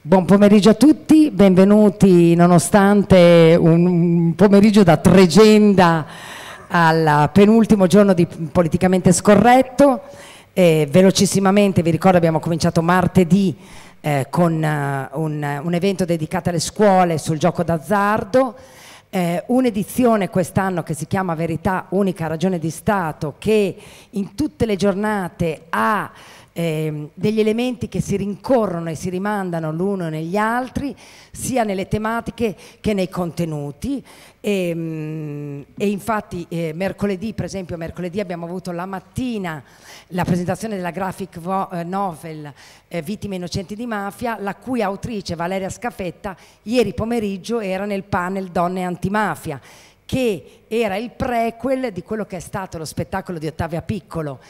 Buon pomeriggio a tutti, benvenuti nonostante un pomeriggio da tregenda al penultimo giorno di Politicamente Scorretto. Eh, velocissimamente, vi ricordo abbiamo cominciato martedì eh, con uh, un, un, evento dedicato alle scuole sul gioco d'azzardo, eh, un'edizione quest'anno che si chiama Verità Unica Ragione di Stato che in tutte le giornate ha eh, degli elementi che si rincorrono e si rimandano l'uno negli altri, sia nelle tematiche che nei contenuti. E, ehm, e infatti eh, mercoledì, per esempio, mercoledì abbiamo avuto la mattina la presentazione della graphic eh, novel eh, Vittime innocenti di mafia, la cui autrice Valeria Scafetta ieri pomeriggio era nel panel Donne antimafia che era il prequel di quello che è stato lo spettacolo di Ottavia Piccolo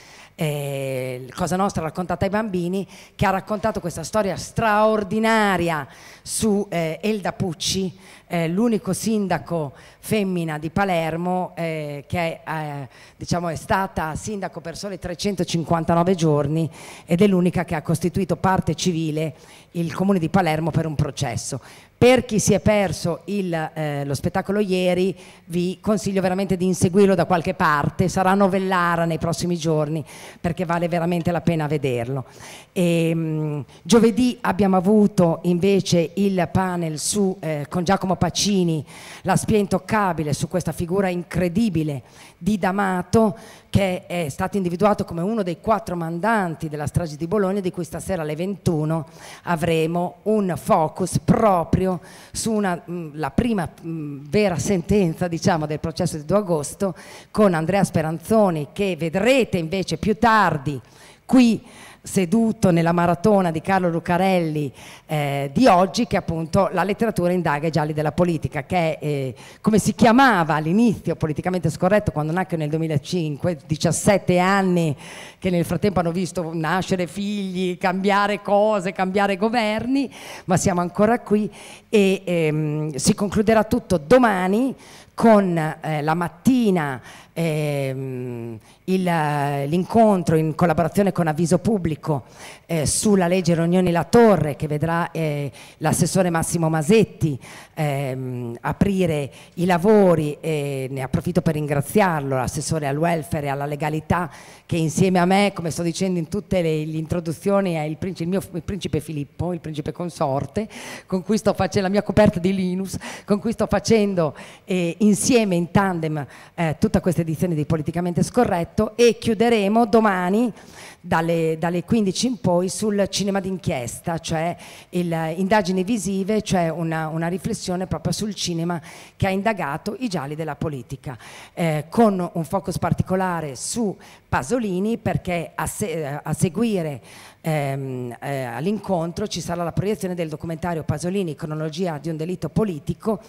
eh, Cosa Nostra raccontata ai bambini, che ha raccontato questa storia straordinaria su eh, Elda Pucci, eh, l'unico sindaco femmina di Palermo eh, che eh, diciamo, è stata sindaco per soli 359 giorni ed è l'unica che ha costituito parte civile il comune di Palermo per un processo. Per chi si è perso il, eh, lo spettacolo ieri, vi consiglio veramente di inseguirlo da qualche parte, sarà novellara nei prossimi giorni perché vale veramente la pena vederlo. E, ehm, mh, giovedì abbiamo avuto invece il panel su, eh, con Giacomo Pacini, la spia intoccabile su questa figura incredibile di D'Amato che è stato individuato come uno dei quattro mandanti della strage di Bologna, di cui stasera alle 21 avremo un focus proprio sulla mm, prima mh, mm, vera sentenza diciamo, del processo di 2 agosto con Andrea Speranzoni che vedrete invece più tardi qui seduto nella maratona di Carlo Lucarelli eh, di oggi, che appunto la letteratura indaga i gialli della politica, che è eh, come si chiamava all'inizio politicamente scorretto quando nacque nel 2005, 17 anni che nel frattempo hanno visto nascere figli, cambiare cose, cambiare governi, ma siamo ancora qui e ehm, si concluderà tutto domani con eh, la mattina ehm, eh, l'incontro in collaborazione con Avviso Pubblico eh, sulla legge Rognoni La Torre che vedrà eh, l'assessore Massimo Masetti ehm, aprire i lavori e ne approfitto per ringraziarlo, l'assessore al welfare e alla legalità che insieme a me, come sto dicendo in tutte le, introduzioni, è il, principe, il mio il principe Filippo, il principe consorte, con cui sto facendo la mia coperta di Linus, con cui sto facendo eh, insieme in tandem eh, tutta questa edizione di Politicamente Scorretto e chiuderemo domani dalle, dalle 15 in poi sul cinema d'inchiesta, cioè il, indagini visive, cioè una, una, riflessione proprio sul cinema che ha indagato i gialli della politica, eh, con un focus particolare su Pasolini perché a, se, eh, a seguire ehm, eh, all'incontro ci sarà la proiezione del documentario Pasolini, cronologia di un delitto politico,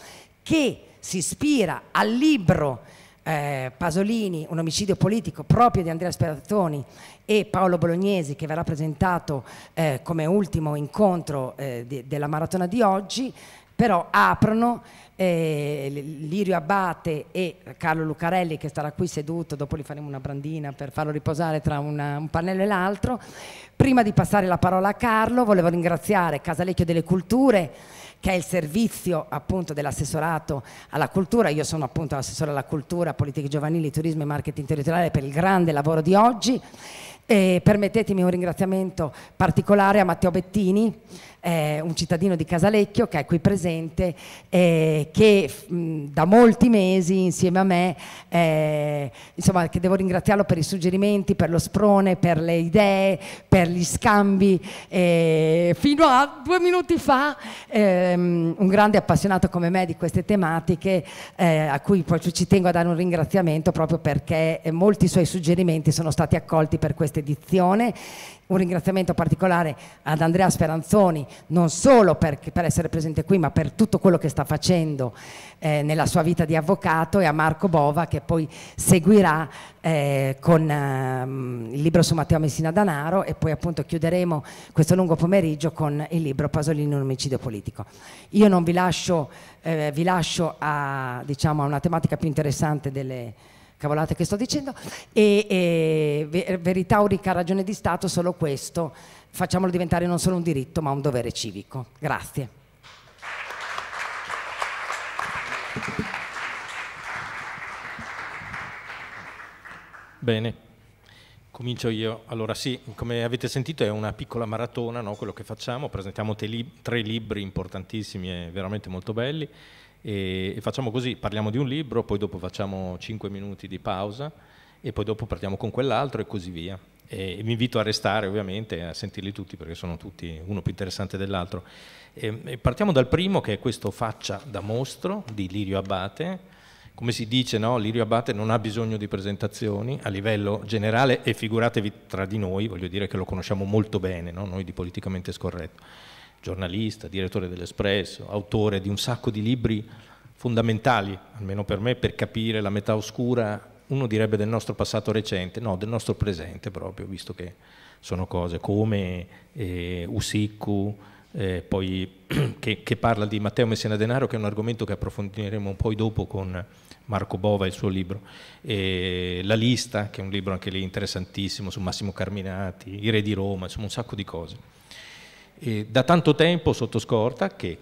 che si ispira al libro eh, Pasolini, un omicidio politico proprio di Andrea Sperazzoni e Paolo Bolognesi che verrà presentato eh, come ultimo incontro eh, di, della maratona di oggi, però aprono eh, Lirio Abate e Carlo Lucarelli che starà qui seduto, dopo gli faremo una brandina per farlo riposare tra una, un pannello e l'altro. Prima di passare la parola a Carlo volevo ringraziare Casalecchio delle Culture che è il servizio appunto dell'assessorato alla cultura, io sono appunto l'assessore alla cultura, politiche giovanili, turismo e marketing territoriale per il grande lavoro di oggi e permettetemi un ringraziamento particolare a Matteo Bettini eh, un cittadino di Casalecchio che è qui presente, eh, che mh, da molti mesi insieme a me, eh, insomma che devo ringraziarlo per i suggerimenti, per lo sprone, per le idee, per gli scambi, eh, fino a due minuti fa ehm, un grande appassionato come me di queste tematiche, eh, a cui poi ci tengo a dare un ringraziamento proprio perché eh, molti suoi suggerimenti sono stati accolti per questa edizione un ringraziamento particolare ad Andrea Speranzoni non solo per, per, essere presente qui, ma per tutto quello che sta facendo eh, nella sua vita di avvocato e a Marco Bova che poi seguirà eh, con ehm, il libro su Matteo Messina Danaro e poi appunto chiuderemo questo lungo pomeriggio con il libro Pasolini un omicidio politico. Io non vi lascio, eh, vi lascio a, diciamo, a una tematica più interessante delle cavolate che sto dicendo e, e verità o ragione di Stato solo questo facciamolo diventare non solo un diritto ma un dovere civico. Grazie. Bene, comincio io. Allora sì, come avete sentito è una piccola maratona no? quello che facciamo, presentiamo tre libri importantissimi e veramente molto belli e facciamo così, parliamo di un libro, poi dopo facciamo 5 minuti di pausa e poi dopo partiamo con quell'altro e così via e vi invito a restare ovviamente a sentirli tutti perché sono tutti uno più interessante dell'altro. partiamo dal primo che è questo Faccia da mostro di Lirio Abate. Come si dice, no? Lirio Abate non ha bisogno di presentazioni a livello generale e figuratevi tra di noi, voglio dire che lo conosciamo molto bene, no? noi di Politicamente Scorretto. Giornalista, direttore dell'Espresso, autore di un sacco di libri fondamentali, almeno per me, per capire la metà oscura uno direbbe del nostro passato recente, no, del nostro presente proprio, visto che sono cose come eh, Usiccu, eh, poi, che, che, parla di Matteo Messina Denaro, che è un argomento che approfondiremo poi dopo con Marco Bova e il suo libro, e La lista, che è un libro anche lì interessantissimo su Massimo Carminati, I Re di Roma, insomma un sacco di cose. E da tanto tempo sotto scorta che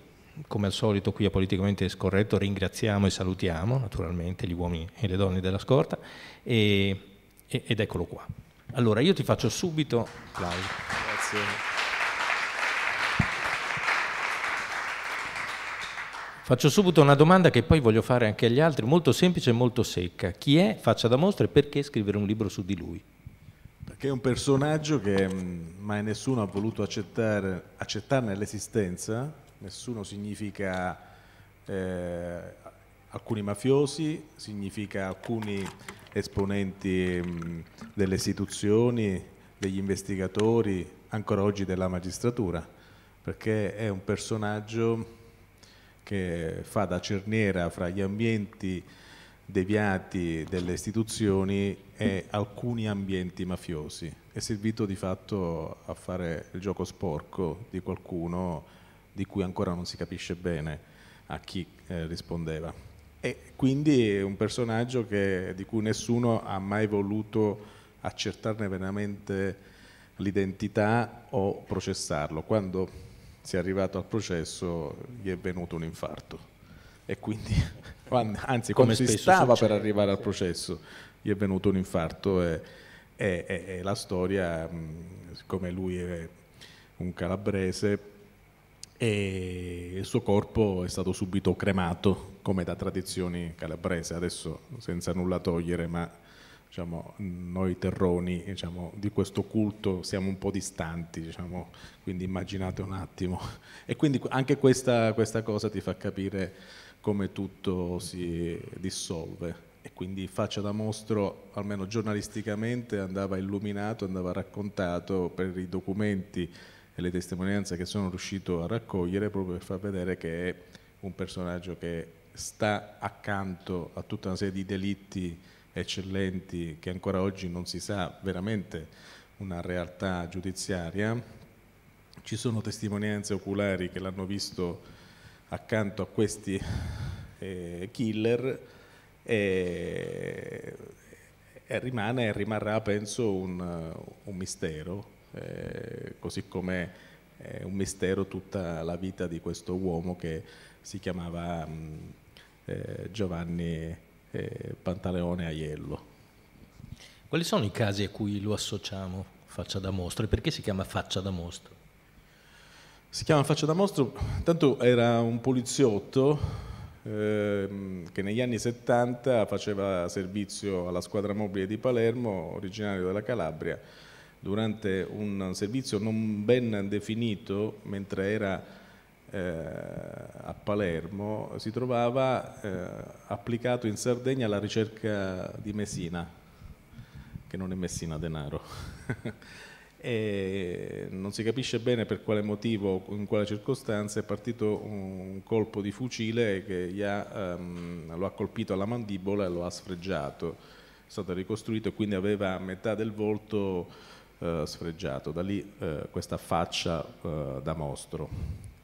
come al solito qui a Politicamente Scorretto ringraziamo e salutiamo naturalmente gli uomini e le donne della scorta e, e, ed eccolo qua. Allora io ti faccio subito... Applauso. Grazie. Faccio subito una domanda che poi voglio fare anche agli altri, molto semplice e molto secca. Chi è Faccia da Mostra e perché scrivere un libro su di lui? Perché è un personaggio che mm, mai nessuno ha voluto accettare, accettarne l'esistenza nessuno significa eh, alcuni mafiosi, significa alcuni esponenti mh, mm, delle istituzioni, degli investigatori, ancora oggi della magistratura, perché è un personaggio che fa da cerniera fra gli ambienti deviati delle istituzioni e alcuni ambienti mafiosi. È servito di fatto a fare il gioco sporco di qualcuno di cui ancora non si capisce bene a chi eh, rispondeva. E quindi è un personaggio che, di cui nessuno ha mai voluto accertarne veramente l'identità o processarlo. Quando si è arrivato al processo gli è venuto un infarto e quindi, anzi, come si stava succede, per arrivare al processo gli è venuto un infarto e, e, e, e la storia, mm, siccome lui è un calabrese, e il suo corpo è stato subito cremato come da tradizioni calabrese, adesso senza nulla togliere, ma diciamo, noi terroni diciamo, di questo culto siamo un po' distanti, diciamo, quindi immaginate un attimo. E quindi anche questa, questa cosa ti fa capire come tutto si dissolve. E quindi faccia da mostro, almeno giornalisticamente, andava illuminato, andava raccontato per i documenti e le testimonianze che sono riuscito a raccogliere proprio per far vedere che è un personaggio che sta accanto a tutta una serie di delitti eccellenti che ancora oggi non si sa veramente una realtà giudiziaria. Ci sono testimonianze oculari che l'hanno visto accanto a questi eh, killer e, e rimane e rimarrà, penso, un, un mistero eh, così come è eh, un mistero tutta la vita di questo uomo che si chiamava mh, mm, eh, Giovanni eh, Pantaleone Aiello. Quali sono i casi a cui lo associamo faccia da mostro e perché si chiama faccia da mostro? Si chiama faccia da mostro, tanto era un poliziotto ehm, che negli anni 70 faceva servizio alla squadra mobile di Palermo, originario della Calabria, durante un servizio non ben definito, mentre era eh, a Palermo, si trovava eh, applicato in Sardegna alla ricerca di Messina, che non è Messina denaro. e non si capisce bene per quale motivo, in quale circostanza è partito un colpo di fucile che ha, um, lo ha colpito alla mandibola e lo ha sfregiato. È stato ricostruito e quindi aveva metà del volto eh, sfregiato, da lì eh, questa faccia eh, da mostro.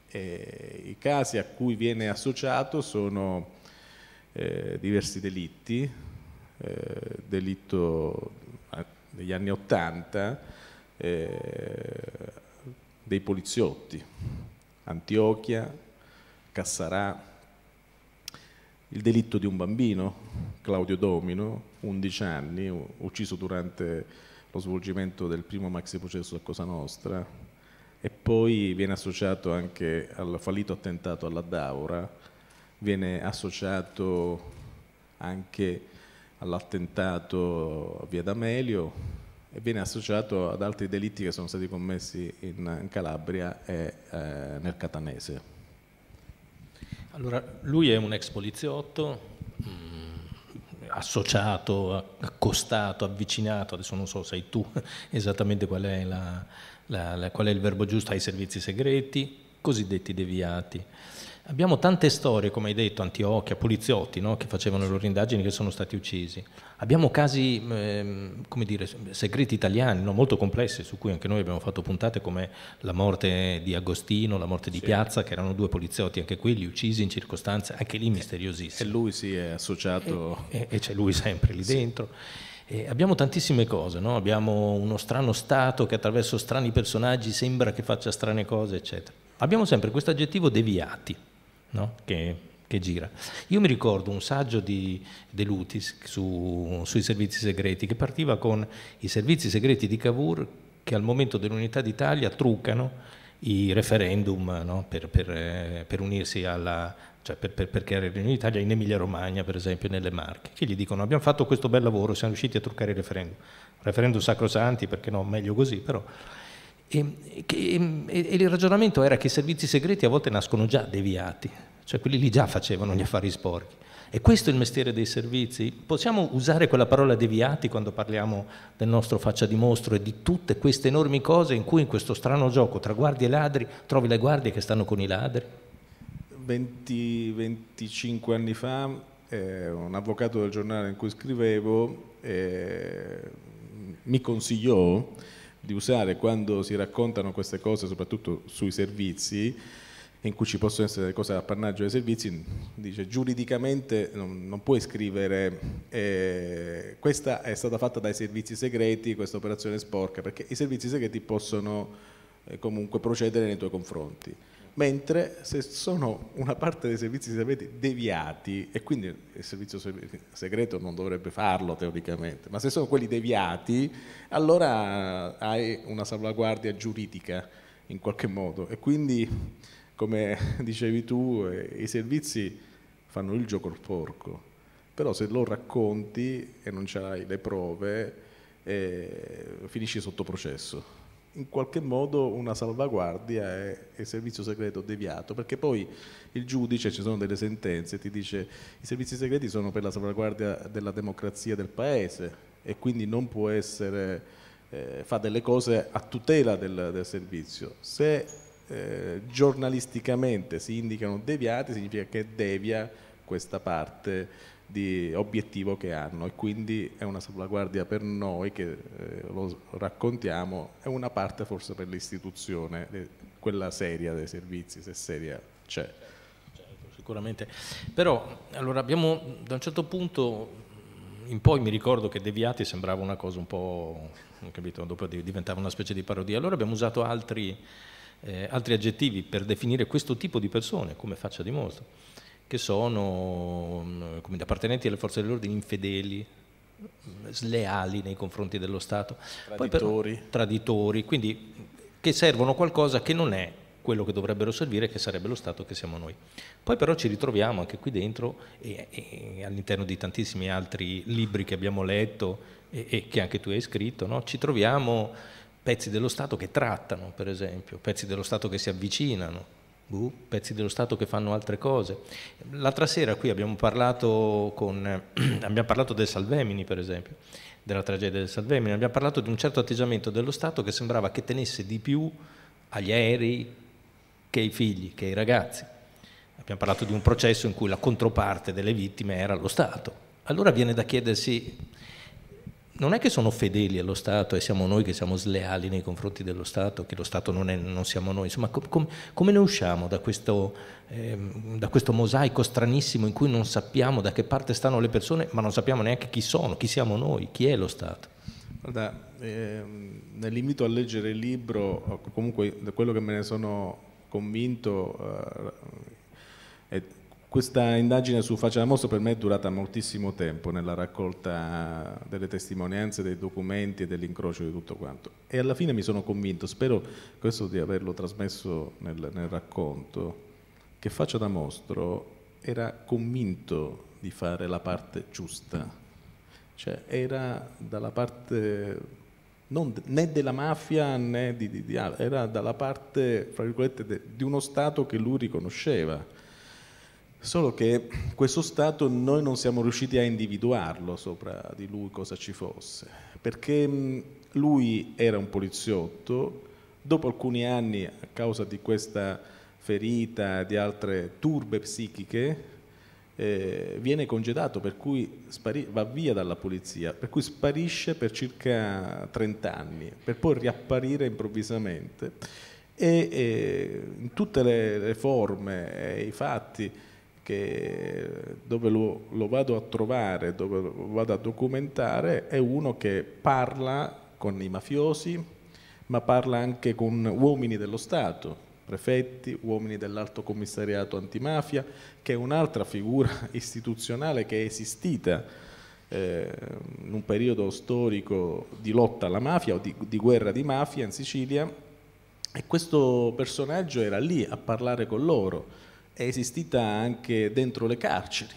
E I casi a cui viene associato sono eh, diversi delitti, eh, delitto eh, degli anni Ottanta dei poliziotti, Antiochia, Cassarà, il delitto di un bambino, Claudio Domino, 11 anni, ucciso durante lo svolgimento del primo maxi processo a Cosa Nostra e poi viene associato anche al fallito attentato alla Daura, viene associato anche all'attentato a Via D'Amelio e viene associato ad altri delitti che sono stati commessi in, Calabria e eh, nel Catanese. Allora, lui è un ex poliziotto, mh, mm, associato, accostato, avvicinato, adesso non so, sai tu esattamente qual è, la, la, la, qual è il verbo giusto ai servizi segreti, cosiddetti deviati. Abbiamo tante storie, come hai detto, Antiochia, poliziotti no? che facevano le loro indagini che sono stati uccisi. Abbiamo casi, ehm, come dire, segreti italiani no? molto complessi su cui anche noi abbiamo fatto puntate come la morte di Agostino, la morte di sì. Piazza, che erano due poliziotti, anche quelli uccisi in circostanze, anche lì misteriosissime. E lui si è associato... E, e, e c'è lui sempre lì sì. dentro. E abbiamo tantissime cose, no? abbiamo uno strano Stato che attraverso strani personaggi sembra che faccia strane cose, eccetera. Abbiamo sempre questo aggettivo deviati, no? che, che, gira. Io mi ricordo un saggio di De Lutis su, sui servizi segreti che partiva con i servizi segreti di Cavour che al momento dell'unità d'Italia truccano i referendum no? per, per, eh, per, unirsi alla, cioè per, per, creare d'Italia in Emilia Romagna per esempio nelle Marche che gli dicono abbiamo fatto questo bel lavoro siamo riusciti a truccare il referendum referendum sacrosanti perché no meglio così però e, e, e, il ragionamento era che i servizi segreti a volte nascono già deviati, cioè quelli lì già facevano gli affari sporchi. E questo è il mestiere dei servizi. Possiamo usare quella parola deviati quando parliamo del nostro faccia di mostro e di tutte queste enormi cose in cui in questo strano gioco tra guardie e ladri trovi le guardie che stanno con i ladri? 20-25 anni fa eh, un avvocato del giornale in cui scrivevo eh, mi consigliò di usare quando si raccontano queste cose, soprattutto sui servizi, in cui ci possono essere cose a appannaggio dei servizi, dice giuridicamente non, non puoi scrivere eh, questa è stata fatta dai servizi segreti, questa operazione è sporca, perché i servizi segreti possono eh, comunque procedere nei tuoi confronti mentre se sono una parte dei servizi segreti deviati, e quindi il servizio segreto non dovrebbe farlo teoricamente, ma se sono quelli deviati, allora hai una salvaguardia giuridica in qualche modo. E quindi, come dicevi tu, eh, i servizi fanno il gioco al porco, però se lo racconti e non hai le prove, eh, finisci sotto processo in qualche modo una salvaguardia e, il servizio segreto deviato, perché poi il giudice, ci sono delle sentenze, ti dice i servizi segreti sono per la salvaguardia della democrazia del paese e quindi non può essere, eh, fa delle cose a tutela del, del servizio. Se eh, giornalisticamente si indicano deviati significa che devia questa parte di obiettivo che hanno e quindi è una salvaguardia per noi che eh, lo raccontiamo e una parte forse per l'istituzione, eh, quella seria dei servizi, se seria c'è. Certo, sicuramente, però allora abbiamo da un certo punto in poi mi ricordo che Deviati sembrava una cosa un po', capito, dopo diventava una specie di parodia, allora abbiamo usato altri, eh, altri aggettivi per definire questo tipo di persone come faccia di mostro che sono mm, come appartenenti alle forze dell'ordine infedeli, sleali nei confronti dello Stato, traditori, per, traditori quindi che servono qualcosa che non è quello che dovrebbero servire, che sarebbe lo Stato che siamo noi. Poi però ci ritroviamo anche qui dentro e, e all'interno di tantissimi altri libri che abbiamo letto e, e che anche tu hai scritto, no? ci troviamo pezzi dello Stato che trattano, per esempio, pezzi dello Stato che si avvicinano, Buh, pezzi dello Stato che fanno altre cose. L'altra sera qui abbiamo parlato, con, abbiamo parlato del Salvemini, per esempio, della tragedia del Salvemini, abbiamo parlato di un certo atteggiamento dello Stato che sembrava che tenesse di più agli aerei che ai figli, che ai ragazzi. Abbiamo parlato di un processo in cui la controparte delle vittime era lo Stato. Allora viene da chiedersi non è che sono fedeli allo Stato e siamo noi che siamo sleali nei confronti dello Stato, che lo Stato non, è, non siamo noi, insomma com, com, come ne usciamo da questo, eh, da questo, mosaico stranissimo in cui non sappiamo da che parte stanno le persone, ma non sappiamo neanche chi sono, chi siamo noi, chi è lo Stato? Guarda, eh, limito a leggere il libro, comunque da quello che me ne sono convinto, eh, è questa indagine su Faccia da Mostro per me è durata moltissimo tempo nella raccolta delle testimonianze, dei documenti e dell'incrocio di tutto quanto. E alla fine mi sono convinto, spero questo di averlo trasmesso nel, nel racconto, che Faccia da Mostro era convinto di fare la parte giusta, cioè era dalla parte non, né della mafia né di, di, di era dalla parte, fra virgolette, de, di uno Stato che lui riconosceva solo che questo stato noi non siamo riusciti a individuarlo sopra di lui cosa ci fosse, perché lui era un poliziotto, dopo alcuni anni a causa di questa ferita, di altre turbe psichiche, eh, viene congedato, per cui spari- va via dalla polizia, per cui sparisce per circa 30 anni, per poi riapparire improvvisamente. E eh, in tutte le, le forme e eh, i fatti che dove lo, lo, vado a trovare, dove lo vado a documentare, è uno che parla con i mafiosi, ma parla anche con uomini dello Stato, prefetti, uomini dell'Alto Commissariato Antimafia, che è un'altra figura istituzionale che è esistita eh, in un periodo storico di lotta alla mafia o di, di guerra di mafia in Sicilia, e questo personaggio era lì a parlare con loro è esistita anche dentro le carceri.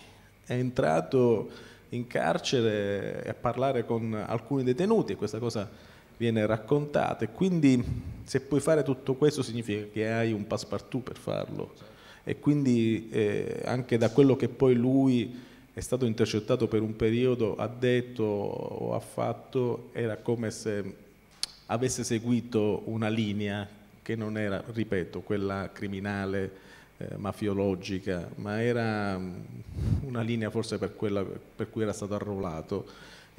È entrato in carcere a parlare con alcuni detenuti e questa cosa viene raccontata e quindi se puoi fare tutto questo significa che hai un passepartout per farlo e quindi eh, anche da quello che poi lui è stato intercettato per un periodo ha detto o ha fatto era come se avesse seguito una linea che non era, ripeto, quella criminale eh, mafiologica, ma era mm, una linea forse per, quella per cui era stato arruolato.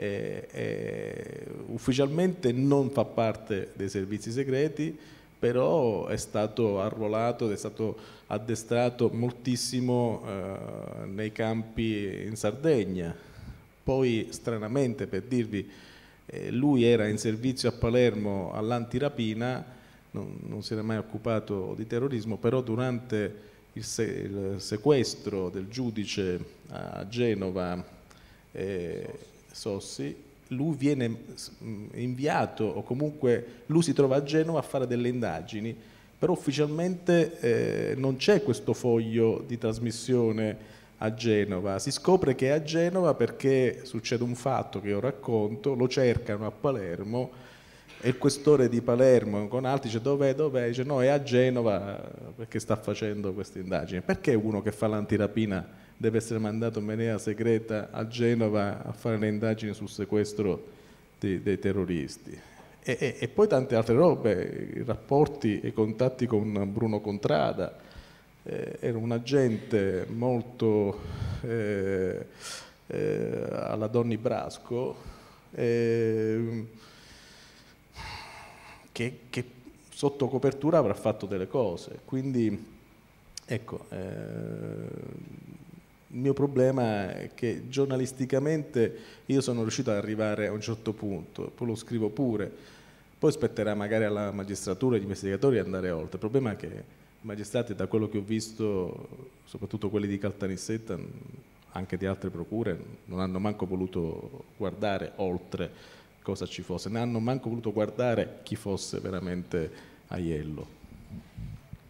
Eh, eh, ufficialmente non fa parte dei servizi segreti, però è stato arruolato ed è stato addestrato moltissimo eh, nei campi in Sardegna. Poi, stranamente, per dirvi, eh, lui era in servizio a Palermo all'antirapina non, non, si era mai occupato di terrorismo, però durante il, se, il sequestro del giudice a Genova eh, Sossi, lui viene mm, inviato o comunque lui si trova a Genova a fare delle indagini, però ufficialmente eh, non c'è questo foglio di trasmissione a Genova. Si scopre che è a Genova perché succede un fatto che io racconto, lo cercano a Palermo e il questore di Palermo con altri dice dov'è, dov'è? Dice no, è a Genova perché sta facendo queste indagini. Perché uno che fa l'antirapina deve essere mandato in maniera segreta a Genova a fare le indagini sul sequestro di, dei terroristi? E, e, e, poi tante altre robe, i rapporti e i contatti con Bruno Contrada, eh, era un agente molto eh, eh, alla Donni Brasco. Eh, che, che sotto copertura avrà fatto delle cose. Quindi, ecco, eh, il mio problema è che giornalisticamente io sono riuscito ad arrivare a un certo punto, poi lo scrivo pure, poi spetterà magari alla magistratura e agli investigatori andare oltre. Il problema è che i magistrati, da quello che ho visto, soprattutto quelli di Caltanissetta, anche di altre procure, non hanno manco voluto guardare oltre cosa ci fosse, ne hanno manco voluto guardare chi fosse veramente Aiello.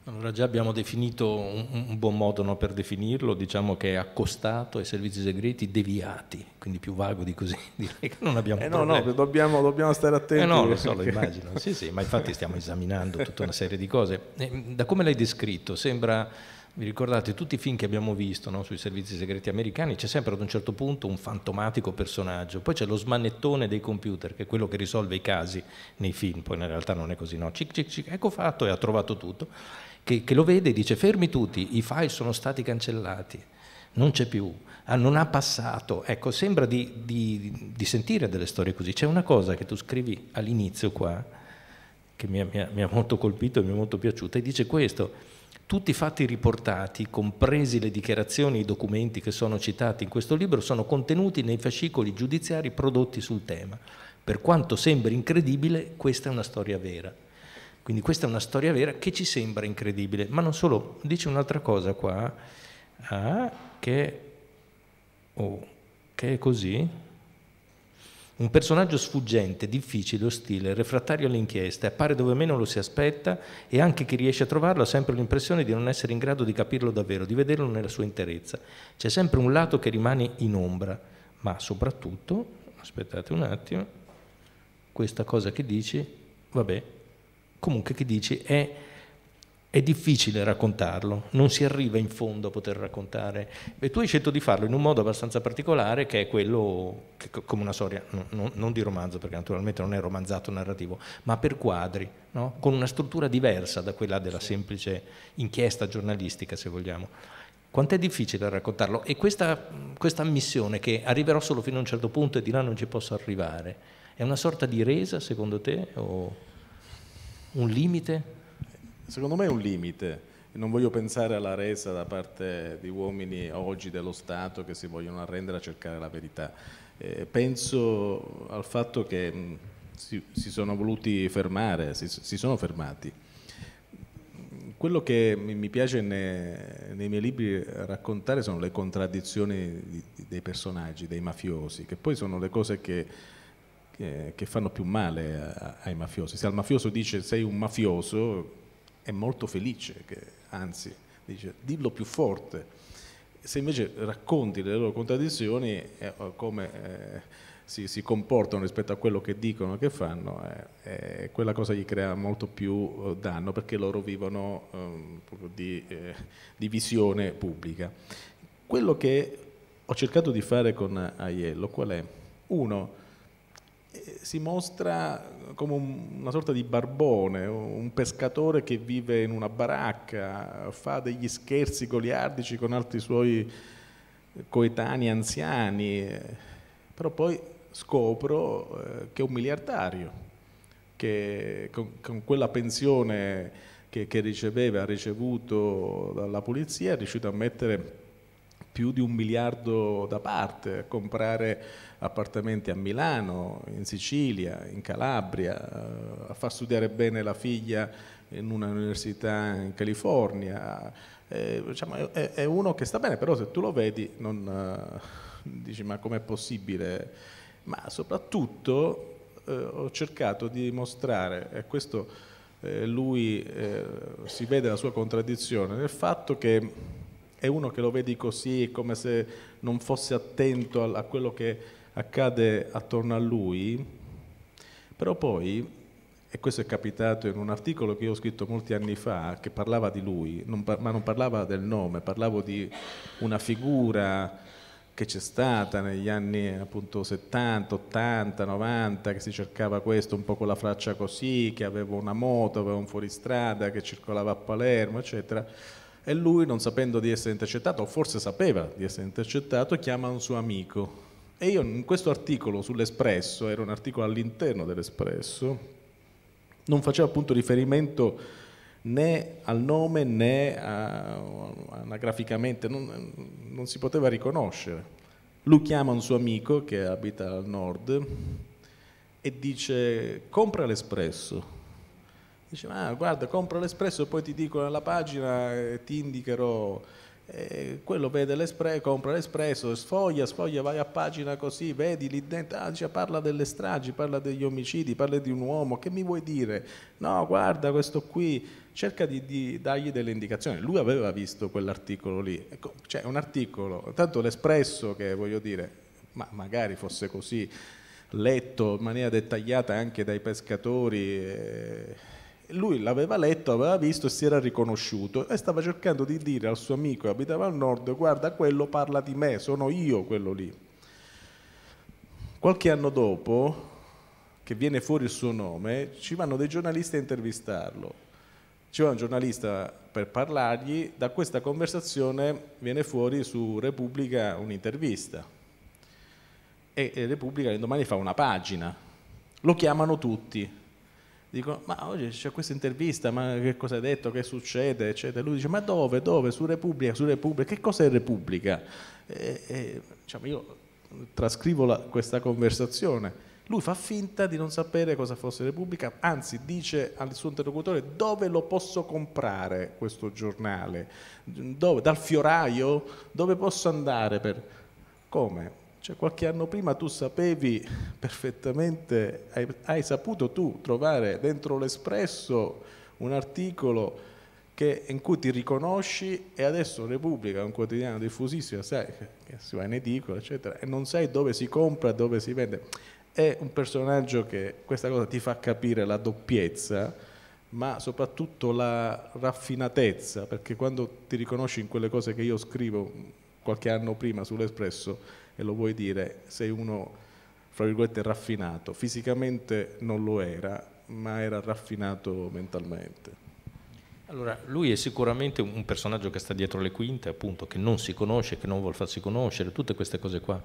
Allora già abbiamo definito un, un buon modo no, per definirlo, diciamo che è accostato ai servizi segreti deviati, quindi più vago di così direi che non abbiamo eh no, problemi. no, dobbiamo, dobbiamo, stare attenti. Eh no, lo so, lo immagino, sì sì, ma infatti stiamo esaminando tutta una serie di cose. Eh, da come l'hai descritto sembra vi ricordate tutti i film che abbiamo visto no? sui servizi segreti americani, c'è sempre ad un certo punto un fantomatico personaggio, poi c'è lo smanettone dei computer, che è quello che risolve i casi nei film, poi in realtà non è così, no? Cic, cic, cic, ecco fatto e ha trovato tutto, che, che lo vede e dice fermi tutti, i file sono stati cancellati, non c'è più, ah, non ha passato. Ecco, sembra di, di, di sentire delle storie così. C'è una cosa che tu scrivi all'inizio qua, che mi ha, mi ha molto colpito e mi è molto piaciuta, e dice questo tutti i fatti riportati, compresi le dichiarazioni e i documenti che sono citati in questo libro, sono contenuti nei fascicoli giudiziari prodotti sul tema. Per quanto sembri incredibile, questa è una storia vera. Quindi questa è una storia vera che ci sembra incredibile, ma non solo, dice un'altra cosa qua, ah, che, oh, che è così, un personaggio sfuggente, difficile, ostile, refrattario alle inchieste, appare dove meno lo si aspetta e anche chi riesce a trovarlo ha sempre l'impressione di non essere in grado di capirlo davvero, di vederlo nella sua interezza. C'è sempre un lato che rimane in ombra, ma soprattutto, aspettate un attimo, questa cosa che dici, vabbè, comunque che dici è è difficile raccontarlo, non si arriva in fondo a poter raccontare. E tu hai scelto di farlo in un modo abbastanza particolare, che è quello, che, come una storia, no, no, non di romanzo, perché naturalmente non è romanzato narrativo, ma per quadri, no? con una struttura diversa da quella della semplice inchiesta giornalistica, se vogliamo. Quanto è difficile raccontarlo? E questa, questa ammissione che arriverò solo fino a un certo punto e di là non ci posso arrivare, è una sorta di resa, secondo te, o un limite? secondo me è un limite. Non voglio pensare alla resa da parte di uomini oggi dello Stato che si vogliono arrendere a cercare la verità. Eh, penso al fatto che mm, si, si, sono voluti fermare, si, si, sono fermati. Quello che mi piace ne, nei miei libri raccontare sono le contraddizioni di, dei personaggi, dei mafiosi, che poi sono le cose che che fanno più male ai mafiosi. Se al mafioso dice sei un mafioso, è molto felice, che, anzi dice dillo più forte. Se invece racconti le loro contraddizioni, eh, come eh, si, si, comportano rispetto a quello che dicono e che fanno, eh, eh, quella cosa gli crea molto più eh, danno perché loro vivono ehm, di, eh, di visione pubblica. Quello che ho cercato di fare con Aiello qual è? Uno, si mostra come un, una sorta di barbone, un pescatore che vive in una baracca, fa degli scherzi goliardici con altri suoi coetanei anziani, eh, però poi scopro eh, che è un miliardario, che con, con quella pensione che, che riceveva, ha ricevuto dalla polizia, è riuscito a mettere più di un miliardo da parte, a comprare appartamenti a Milano, in Sicilia, in Calabria, a far studiare bene la figlia in un'università in California. Eh, diciamo, è, è, uno che sta bene, però se tu lo vedi non, eh, dici ma com'è possibile? Ma soprattutto eh, ho cercato di dimostrare, e questo eh, lui eh, si vede la sua contraddizione, nel fatto che è uno che lo vedi così, come se non fosse attento a, quello che accade attorno a lui, però poi, e questo è capitato in un articolo che io ho scritto molti anni fa, che parlava di lui, non par- ma non parlava del nome, parlavo di una figura che c'è stata negli anni appunto 70, 80, 90, che si cercava questo un po' con la faccia così, che aveva una moto, aveva un fuoristrada, che circolava a Palermo, eccetera e lui, non sapendo di essere intercettato, o forse sapeva di essere intercettato, chiama un suo amico. E io in questo articolo sull'Espresso, era un articolo all'interno dell'Espresso, non faceva appunto riferimento né al nome né a, anagraficamente, non, non si poteva riconoscere. Lui chiama un suo amico che abita al nord e dice compra l'espresso Dice, ma guarda, compra l'espresso e poi ti dico nella pagina e ti indicherò. E quello vede l'espresso, compra l'espresso, sfoglia, sfoglia, vai a pagina così, vedi lì dentro, ah, cioè, parla delle stragi, parla degli omicidi, parla di un uomo, che mi vuoi dire? No, guarda questo qui, cerca di, di dargli delle indicazioni. Lui aveva visto quell'articolo lì, ecco, cioè un articolo, tanto l'espresso che voglio dire, ma magari fosse così letto in maniera dettagliata anche dai pescatori. Eh, lui l'aveva letto, aveva visto e si era riconosciuto e stava cercando di dire al suo amico che abitava al nord, guarda quello parla di me, sono io quello lì. Qualche anno dopo, che viene fuori il suo nome, ci vanno dei giornalisti a intervistarlo. Ci va un giornalista per parlargli, da questa conversazione viene fuori su Repubblica un'intervista e Repubblica l'indomani fa una pagina. Lo chiamano tutti, dicono ma oggi c'è questa intervista, ma che cosa hai detto, che succede, eccetera. Lui dice ma dove, dove, su Repubblica, su Repubblica, che cos'è Repubblica? E, e, diciamo, io trascrivo la, questa conversazione, lui fa finta di non sapere cosa fosse Repubblica, anzi dice al suo interlocutore dove lo posso comprare questo giornale, dove, dal fioraio, dove posso andare per... Come? Cioè qualche anno prima tu sapevi perfettamente, hai, hai saputo tu trovare dentro l'espresso un articolo che, in cui ti riconosci e adesso Repubblica è un quotidiano diffusissimo, sai che si va in edicola, eccetera, e non sai dove si compra, dove si vende. È un personaggio che questa cosa ti fa capire la doppiezza, ma soprattutto la raffinatezza, perché quando ti riconosci in quelle cose che io scrivo qualche anno prima sull'Espresso, e lo vuoi dire, sei uno, fra virgolette, raffinato. Fisicamente non lo era, ma era raffinato mentalmente. Allora, lui è sicuramente un personaggio che sta dietro le quinte, appunto, che non si conosce, che non vuol farsi conoscere, tutte queste cose qua.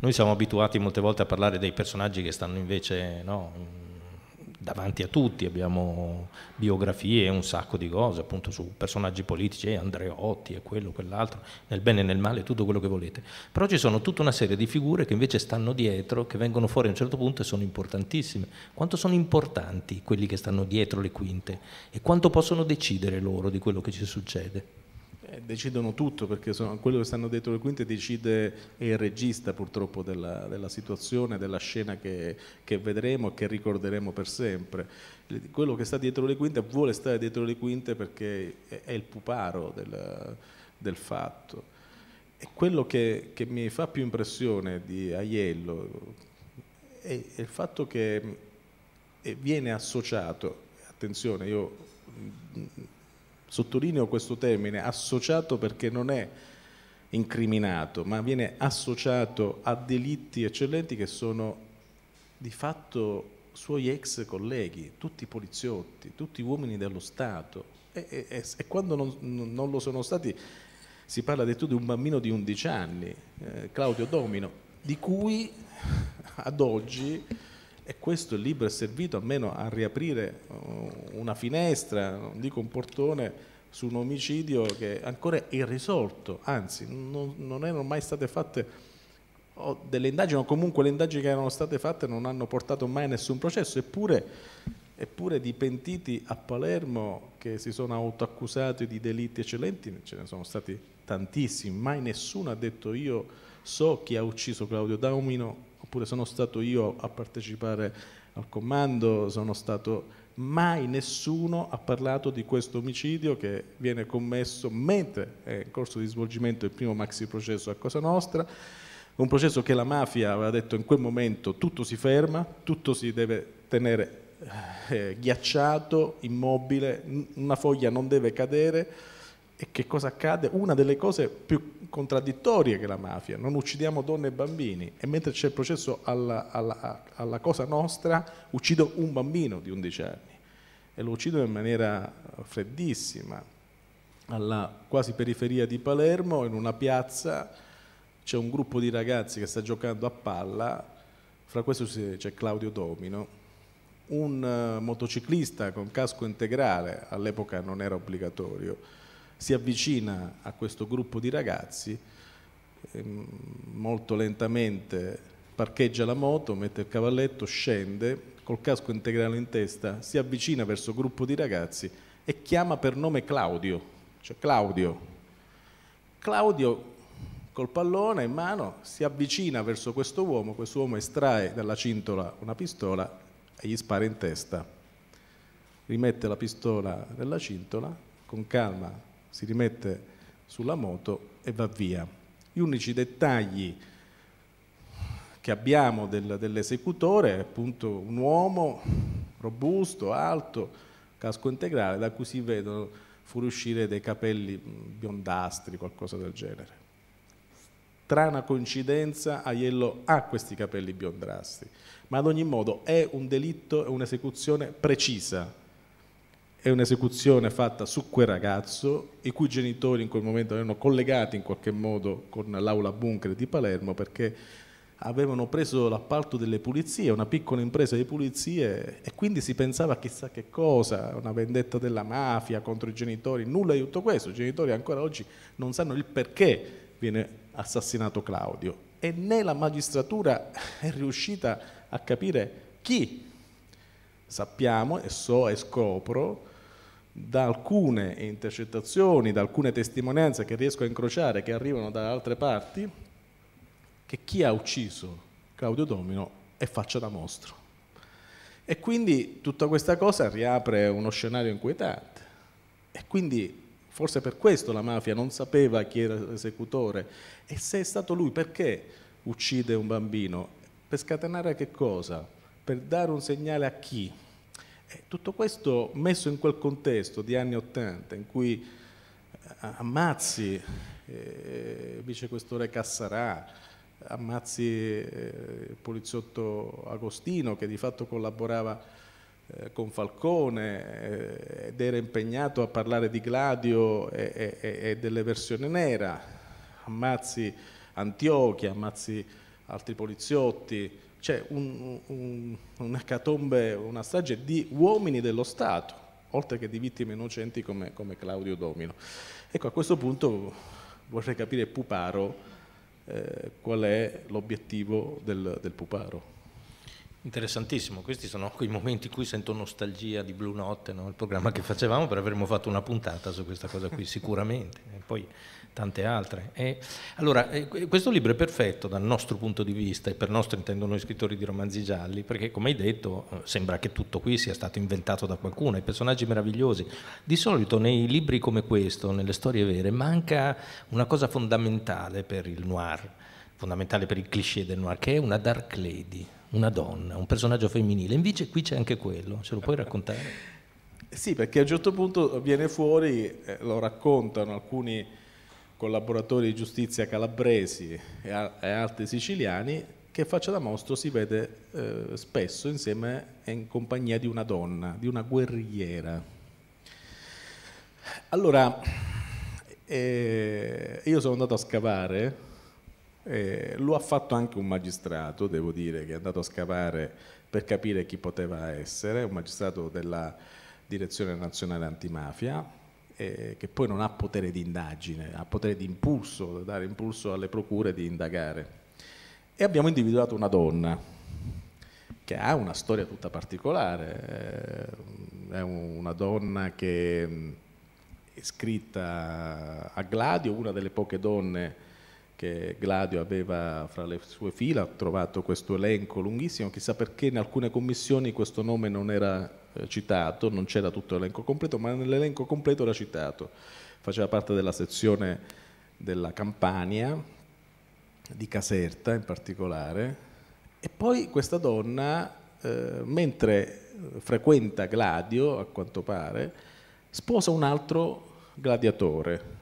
Noi siamo abituati molte volte a parlare dei personaggi che stanno invece no, davanti a tutti, abbiamo biografie, un sacco di cose, appunto su personaggi politici, eh, Andreotti e quello, quell'altro, nel bene e nel male, tutto quello che volete. Però ci sono tutta una serie di figure che invece stanno dietro, che vengono fuori a un certo punto e sono importantissime. Quanto sono importanti quelli che stanno dietro le quinte e quanto possono decidere loro di quello che ci succede? Eh, decidono tutto perché sono, quello che stanno dietro le quinte decide è il regista purtroppo della, della situazione, della scena che, che, vedremo che ricorderemo per sempre. Quello che sta dietro le quinte vuole stare dietro le quinte perché è, è il puparo del, del fatto. E quello che, che, mi fa più impressione di Aiello è, è il fatto che mm, viene associato, attenzione, io mm, Sottolineo questo termine associato perché non è incriminato, ma viene associato a delitti eccellenti che sono di fatto suoi ex colleghi, tutti poliziotti, tutti uomini dello Stato. E, e, e quando non, non, lo sono stati, si parla addirittura di un bambino di 11 anni, eh, Claudio Domino, di cui ad oggi e questo libro è servito almeno a riaprire uh, una finestra, non dico un portone, su un omicidio che ancora è irrisolto, anzi non, non erano mai state fatte delle indagini o comunque le indagini che erano state fatte non hanno portato mai a nessun processo, eppure, eppure di pentiti a Palermo che si sono autoaccusati di delitti eccellenti ce ne sono stati tantissimi, mai nessuno ha detto io so chi ha ucciso Claudio Daumino oppure sono stato io a partecipare al comando, sono stato mai nessuno ha parlato di questo omicidio che viene commesso mentre è in corso di svolgimento il primo maxi processo a Cosa Nostra, un processo che la mafia aveva detto in quel momento tutto si ferma, tutto si deve tenere eh, ghiacciato, immobile, una foglia non deve cadere, e che cosa accade? Una delle cose più contraddittorie che la mafia, non uccidiamo donne e bambini, e mentre c'è il processo alla, alla, alla cosa nostra uccido un bambino di 11 anni e lo uccidono in maniera freddissima. Alla quasi periferia di Palermo, in una piazza, c'è un gruppo di ragazzi che sta giocando a palla, fra questi c'è Claudio Domino, un eh, motociclista con casco integrale, all'epoca non era obbligatorio, si avvicina a questo gruppo di ragazzi, ehm, molto lentamente parcheggia la moto, mette il cavalletto, scende, col casco integrale in testa, si avvicina verso il gruppo di ragazzi e chiama per nome Claudio, cioè Claudio. Claudio col pallone in mano si avvicina verso questo uomo, questo uomo estrae dalla cintola una pistola e gli spara in testa. Rimette la pistola nella cintola, con calma si rimette sulla moto e va via. Gli unici dettagli che abbiamo del, dell'esecutore è appunto un uomo robusto, alto, casco integrale, da cui si vedono fuoriuscire dei capelli biondastri, qualcosa del genere. Strana coincidenza, Aiello ha questi capelli biondastri, ma ad ogni modo è un delitto, è un'esecuzione precisa, è un'esecuzione fatta su quel ragazzo i cui genitori in quel momento erano collegati in qualche modo con l'aula bunker di Palermo perché avevano preso l'appalto delle pulizie, una piccola impresa di pulizie e quindi si pensava chissà che cosa, una vendetta della mafia contro i genitori, nulla di tutto questo, i genitori ancora oggi non sanno il perché viene assassinato Claudio e né la magistratura è riuscita a capire chi. Sappiamo e so e scopro da alcune intercettazioni, da alcune testimonianze che riesco a incrociare, che arrivano da altre parti, che chi ha ucciso Claudio Domino è faccia da mostro. E quindi tutta questa cosa riapre uno scenario inquietante. E quindi forse per questo la mafia non sapeva chi era l'esecutore. E se è stato lui, perché uccide un bambino? Per scatenare che cosa? Per dare un segnale a chi? E eh, tutto questo messo in quel contesto di anni Ottanta in cui eh, ammazzi eh, vicequestore Cassarà, ammazzi eh, il poliziotto Agostino che di fatto collaborava eh, con Falcone ed era impegnato a parlare di Gladio e, e, e dell'eversione nera, ammazzi Antiochi, ammazzi altri poliziotti, c'è un, un, un'ecatombe, una strage di uomini dello Stato, oltre che di vittime innocenti come, come Claudio Domino. Ecco, a questo punto vorrei capire Puparo eh, qual è l'obiettivo del, del Puparo. Interessantissimo, questi sono quei momenti in cui sento nostalgia di Blue Notte, no? il programma che facevamo, per avremmo fatto una puntata su questa cosa qui, sicuramente. E poi tante altre. E allora, eh, questo libro è perfetto dal nostro punto di vista, e per nostro intendo noi scrittori di romanzi gialli, perché come hai detto eh, sembra che tutto qui sia stato inventato da qualcuno, i personaggi meravigliosi. Di solito nei libri come questo, nelle storie vere, manca una cosa fondamentale per il noir, fondamentale per il cliché del noir, che è una dark lady, una donna, un personaggio femminile. Invece qui c'è anche quello, ce lo puoi raccontare? Sì, perché a un certo punto viene fuori, eh, lo raccontano alcuni collaboratori di giustizia calabresi e, altri siciliani che faccia da mostro si vede eh, spesso insieme e in compagnia di una donna, di una guerriera. Allora, eh, io sono andato a scavare, eh, lo ha fatto anche un magistrato, devo dire, che è andato a scavare per capire chi poteva essere, un magistrato della Direzione Nazionale Antimafia, eh, che poi non ha potere di indagine, ha potere di impulso, dare impulso alle procure di indagare. E abbiamo individuato una donna che ha una storia tutta particolare, eh, è una donna che è scritta a Gladio, una delle poche donne che Gladio aveva fra le sue fila, ha trovato questo elenco lunghissimo, chissà perché in alcune commissioni questo nome non era eh, citato, non c'era tutto l'elenco completo, ma nell'elenco completo era citato. Faceva parte della sezione della Campania, di Caserta in particolare, e poi questa donna, eh, mentre eh, frequenta Gladio, a quanto pare, sposa un altro gladiatore,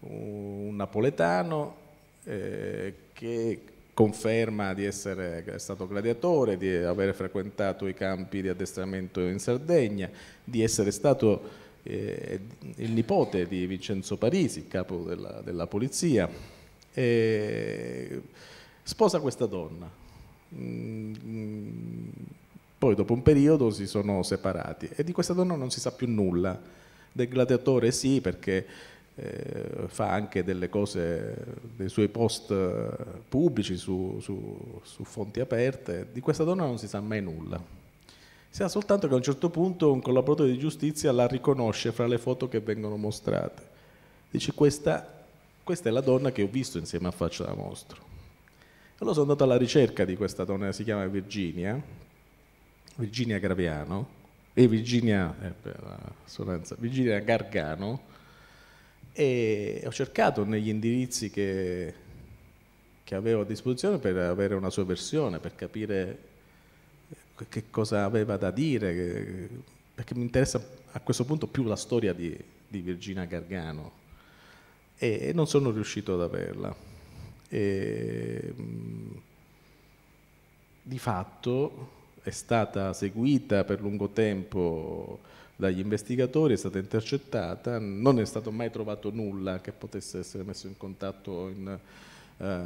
un napoletano eh, che conferma di essere stato gladiatore, di aver frequentato i campi di addestramento in Sardegna, di essere stato eh, il nipote di Vincenzo Parisi, capo della, della polizia. E sposa questa donna. Mm, poi dopo un periodo si sono separati e di questa donna non si sa più nulla. Del gladiatore sì, perché eh, fa anche delle cose, dei suoi post eh, pubblici su, su, su fonti aperte, di questa donna non si sa mai nulla. Si sa soltanto che a un certo punto un collaboratore di giustizia la riconosce fra le foto che vengono mostrate. Dice questa, questa è la donna che ho visto insieme a Faccia da Mostro. Allora sono andato alla ricerca di questa donna, si chiama Virginia, Virginia Graviano, e Virginia, eh, beh, Virginia Gargano, e ho cercato negli indirizzi che, che avevo a disposizione per avere una sua versione, per capire che cosa aveva da dire, che, perché mi interessa a questo punto più la storia di, di Virginia Gargano e, e, non sono riuscito ad averla. E, di fatto è stata seguita per lungo tempo dagli investigatori, è stata intercettata, non è stato mai trovato nulla che potesse essere messo in contatto in, eh,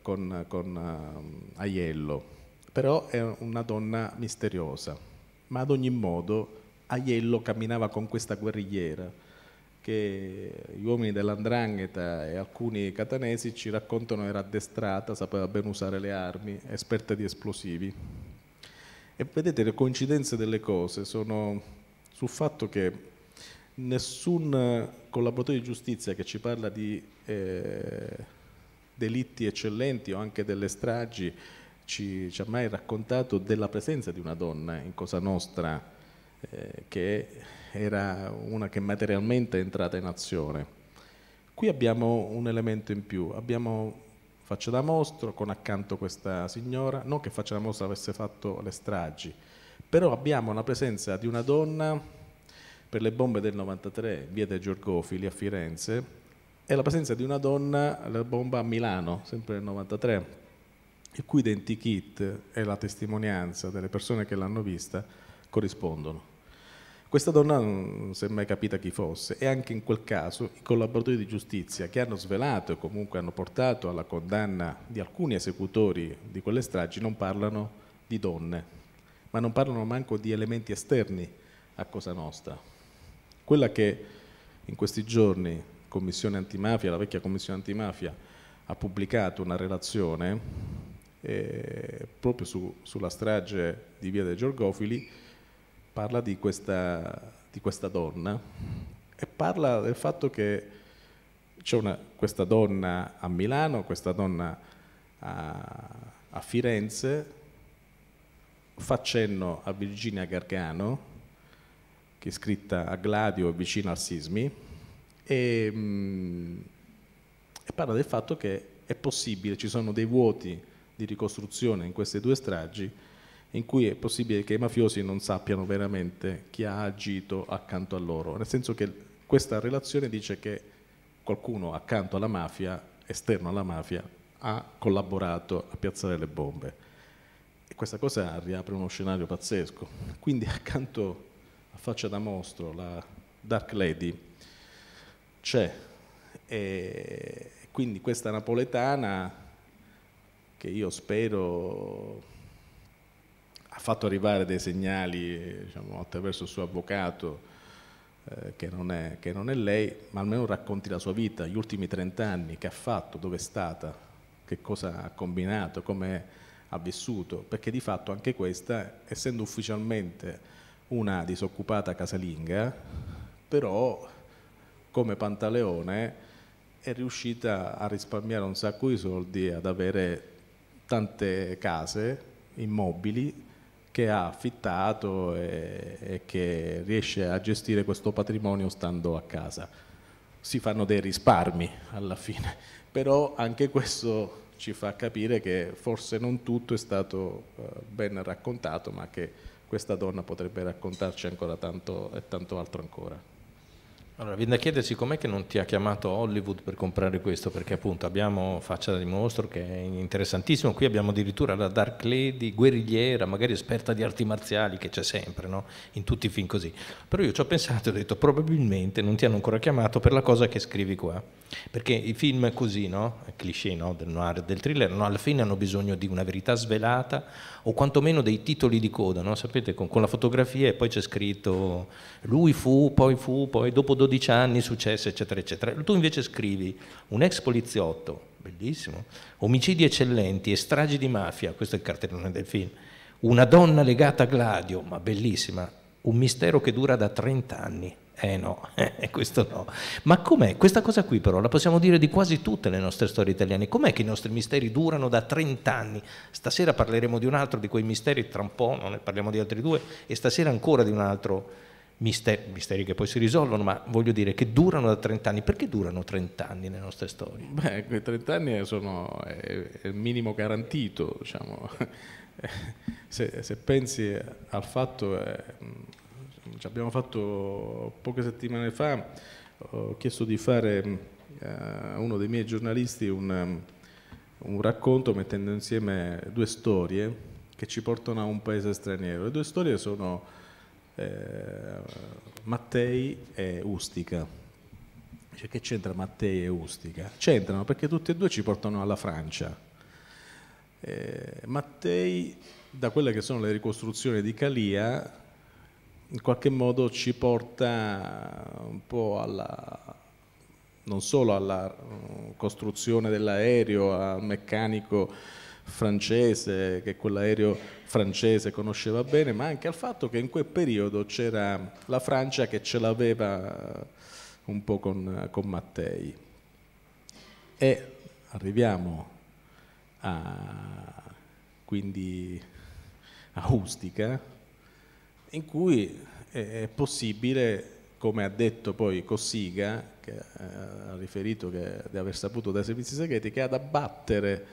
con, con uh, Aiello, però è una donna misteriosa, ma ad ogni modo Aiello camminava con questa guerrigliera che gli uomini dell'Andrangheta e alcuni catanesi ci raccontano era addestrata, sapeva ben usare le armi, esperta di esplosivi. E vedete le coincidenze delle cose sono sul fatto che nessun eh, collaboratore di giustizia che ci parla di eh, delitti eccellenti o anche delle stragi ci, ci, ha mai raccontato della presenza di una donna in Cosa Nostra eh, che era una che materialmente è entrata in azione. Qui abbiamo un elemento in più, abbiamo faccia da mostro con accanto questa signora, non che faccia da mostro avesse fatto le stragi, però abbiamo la presenza di una donna per le bombe del 93, via Vieta Giorgofili a Firenze, e la presenza di una donna alla bomba a Milano, sempre nel 93, il cui identikit e la testimonianza delle persone che l'hanno vista corrispondono. Questa donna non si è mai capita chi fosse e anche in quel caso i collaboratori di giustizia che hanno svelato e comunque hanno portato alla condanna di alcuni esecutori di quelle stragi non parlano di donne, ma non parlano manco di elementi esterni a Cosa Nostra. Quella che in questi giorni commissione antimafia, la vecchia commissione antimafia ha pubblicato una relazione eh, proprio su, sulla strage di Via dei Giorgofili, parla di questa, di questa donna e parla del fatto che c'è questa donna a Milano, questa donna a, a Firenze, fa cenno a Virginia Gargano, che è scritta a Gladio vicino al Sismi e, mm, e parla del fatto che è possibile, ci sono dei vuoti di ricostruzione in queste due stragi in cui è possibile che i mafiosi non sappiano veramente chi ha agito accanto a loro, nel senso che questa relazione dice che qualcuno accanto alla mafia, esterno alla mafia, ha collaborato a piazzare le bombe. E questa cosa riapre uno scenario pazzesco. Quindi accanto faccia da mostro, la Dark Lady, c'è. E quindi questa napoletana che io spero ha fatto arrivare dei segnali diciamo, attraverso il suo avvocato eh, che, non è, che non è lei, ma almeno racconti la sua vita, gli ultimi 30 anni, che ha fatto, dove è stata, che cosa ha combinato, come ha vissuto, perché di fatto anche questa, essendo ufficialmente una disoccupata casalinga, però come Pantaleone è riuscita a risparmiare un sacco di soldi ad avere tante case, immobili, che ha affittato e, e che riesce a gestire questo patrimonio stando a casa. Si fanno dei risparmi alla fine, però anche questo ci fa capire che forse non tutto è stato eh, ben raccontato, ma che questa donna potrebbe raccontarci ancora tanto e tanto altro ancora. Allora, viene da chiedersi com'è che non ti ha chiamato Hollywood per comprare questo, perché appunto abbiamo Faccia di Mostro che è interessantissimo, qui abbiamo addirittura la Dark Lady, guerrigliera, magari esperta di arti marziali, che c'è sempre, no? in tutti i film così. Però io ci ho pensato e ho detto probabilmente non ti hanno ancora chiamato per la cosa che scrivi qua, perché i film così, no? cliché no? del noir, del thriller, no? alla fine hanno bisogno di una verità svelata o quantomeno dei titoli di coda, no? sapete, con, con, la fotografia e poi c'è scritto lui fu, poi fu, poi dopo 12 anni successe, eccetera, eccetera. Tu invece scrivi un ex poliziotto, bellissimo, omicidi eccellenti e stragi di mafia, questo è il cartellone del film, una donna legata a Gladio, ma bellissima, un mistero che dura da 30 anni. Eh no, eh, questo no. Ma com'è? Questa cosa qui però la possiamo dire di quasi tutte le nostre storie italiane. Com'è che i nostri misteri durano da 30 anni? Stasera parleremo di un altro di quei misteri, tra un po' non ne parliamo di altri due, e stasera ancora di un altro mistero, misteri che poi si risolvono, ma voglio dire che durano da 30 anni. Perché durano 30 anni le nostre storie? Beh, quei 30 anni eh, sono il minimo garantito, diciamo. se, se pensi al fatto... È eh, ci abbiamo fatto poche settimane fa, ho chiesto di fare eh, a uno dei miei giornalisti un, un racconto mettendo insieme due storie che ci portano a un paese straniero. Le due storie sono eh, Mattei e Ustica. Cioè, che c'entra Mattei e Ustica? C'entrano perché tutti e due ci portano alla Francia. Eh, Mattei, da quelle che sono le ricostruzioni di Calia, in qualche modo ci porta un po' alla, non solo alla eh, costruzione dell'aereo, al meccanico francese che quell'aereo francese conosceva bene, ma anche al fatto che in quel periodo c'era la Francia che ce l'aveva eh, un po' con, eh, con Mattei. E arriviamo a, quindi a Ustica, in cui è possibile, come ha detto poi Cossiga, che eh, ha riferito che, di aver saputo dai servizi segreti, che ad abbattere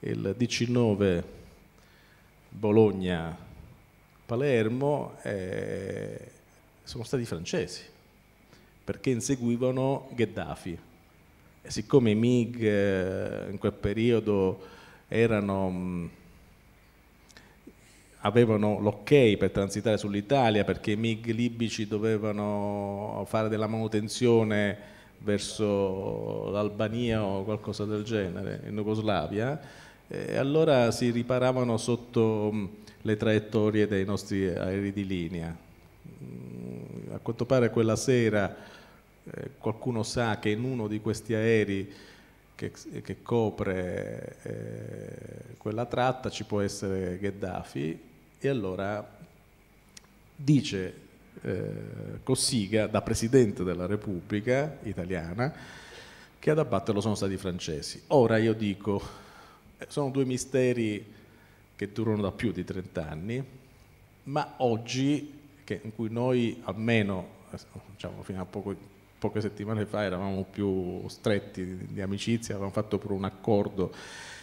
il 19 Bologna-Palermo eh, sono stati i francesi, perché inseguivano Gheddafi. E siccome i MIG eh, in quel periodo erano avevano l'ok per transitare sull'Italia perché i MIG libici dovevano fare della manutenzione verso l'Albania o qualcosa del genere, in Jugoslavia, e allora si riparavano sotto mm, le traiettorie dei nostri aerei di linea. Mm, a quanto pare quella sera eh, qualcuno sa che in uno di questi aerei che, che copre eh, quella tratta, ci può essere Gheddafi e allora dice eh, Cossiga, da Presidente della Repubblica italiana, che ad abbatterlo sono stati i francesi. Ora io dico, eh, sono due misteri che durano da più di 30 anni, ma oggi, che, in cui noi almeno, eh, diciamo fino a poco poche settimane fa eravamo più stretti di amicizia, avevamo fatto pure un accordo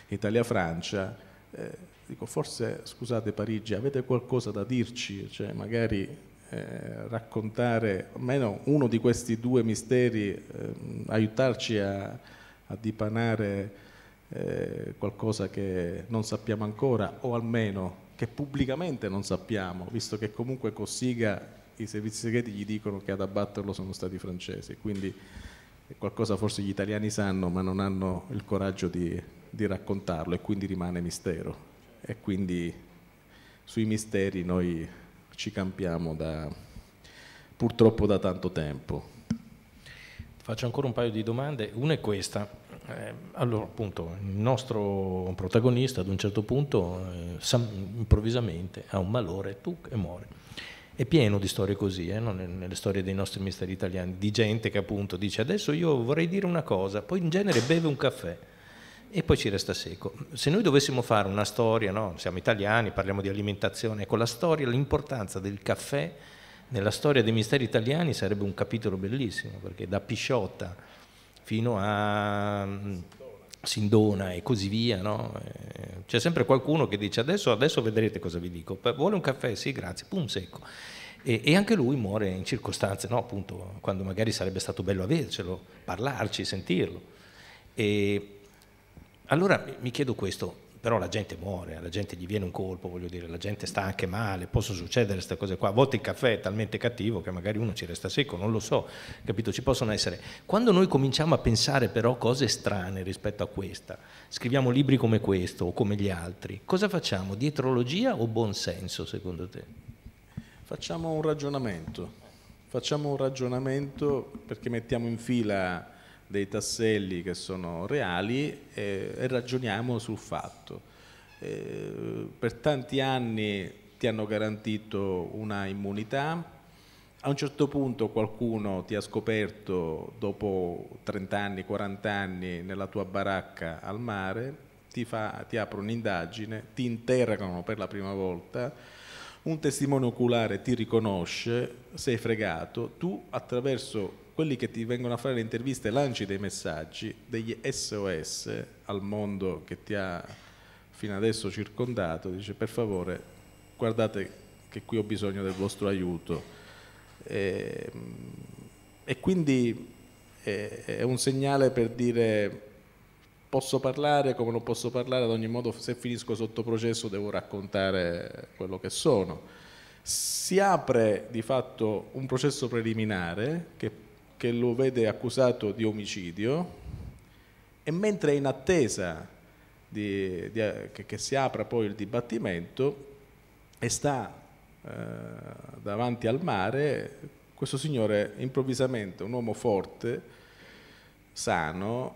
Italia-Francia, eh, dico forse, scusate Parigi, avete qualcosa da dirci? Cioè, magari eh, raccontare almeno uno di questi due misteri, eh, aiutarci a, a dipanare eh, qualcosa che non sappiamo ancora o almeno che pubblicamente non sappiamo, visto che comunque Cossiga i servizi segreti gli dicono che ad abbatterlo sono stati i francesi, quindi qualcosa forse gli italiani sanno ma non hanno il coraggio di, di raccontarlo e quindi rimane mistero. E quindi sui misteri noi ci campiamo da, purtroppo da tanto tempo. Faccio ancora un paio di domande, una è questa. Eh, allora, appunto, il nostro protagonista ad un certo punto eh, improvvisamente ha un malore, tu e muore è pieno di storie così, eh, no? nelle storie dei nostri misteri italiani, di gente che appunto dice adesso io vorrei dire una cosa, poi in genere beve un caffè e poi ci resta secco. Se noi dovessimo fare una storia, no? siamo italiani, parliamo di alimentazione, ecco la storia, l'importanza del caffè nella storia dei misteri italiani sarebbe un capitolo bellissimo, perché da Pisciotta fino a... Sindona e così via, no? Eh, c'è sempre qualcuno che dice adesso, adesso vedrete cosa vi dico, vuole un caffè? Sì, grazie, pum, secco. E, e anche lui muore in circostanze, no? Appunto, quando magari sarebbe stato bello avercelo, parlarci, sentirlo. E allora mi chiedo questo, però la gente muore, alla gente gli viene un colpo, voglio dire, la gente sta anche male, possono succedere queste cose qua, a volte il caffè è talmente cattivo che magari uno ci resta secco, non lo so, capito, ci possono essere. Quando noi cominciamo a pensare però cose strane rispetto a questa, scriviamo libri come questo o come gli altri, cosa facciamo? Dietrologia o buonsenso secondo te? Facciamo un ragionamento, facciamo un ragionamento perché mettiamo in fila dei tasselli che sono reali e, eh, e ragioniamo sul fatto. E, eh, per tanti anni ti hanno garantito una immunità, a un certo punto qualcuno ti ha scoperto dopo 30 anni, 40 anni nella tua baracca al mare, ti, fa, ti apre un'indagine, ti interrogano per la prima volta, un testimone oculare ti riconosce, sei fregato, tu attraverso quelli che ti vengono a fare le interviste lanci dei messaggi, degli SOS al mondo che ti ha fino adesso circondato, dice per favore guardate che qui ho bisogno del vostro aiuto. E, ehm, e quindi è, eh, è un segnale per dire posso parlare come non posso parlare, ad ogni modo se finisco sotto processo devo raccontare quello che sono. Si apre di fatto un processo preliminare che che lo vede accusato di omicidio e mentre è in attesa di, di, che, che, si apra poi il dibattimento e sta eh, davanti al mare, questo signore improvvisamente, un uomo forte, sano,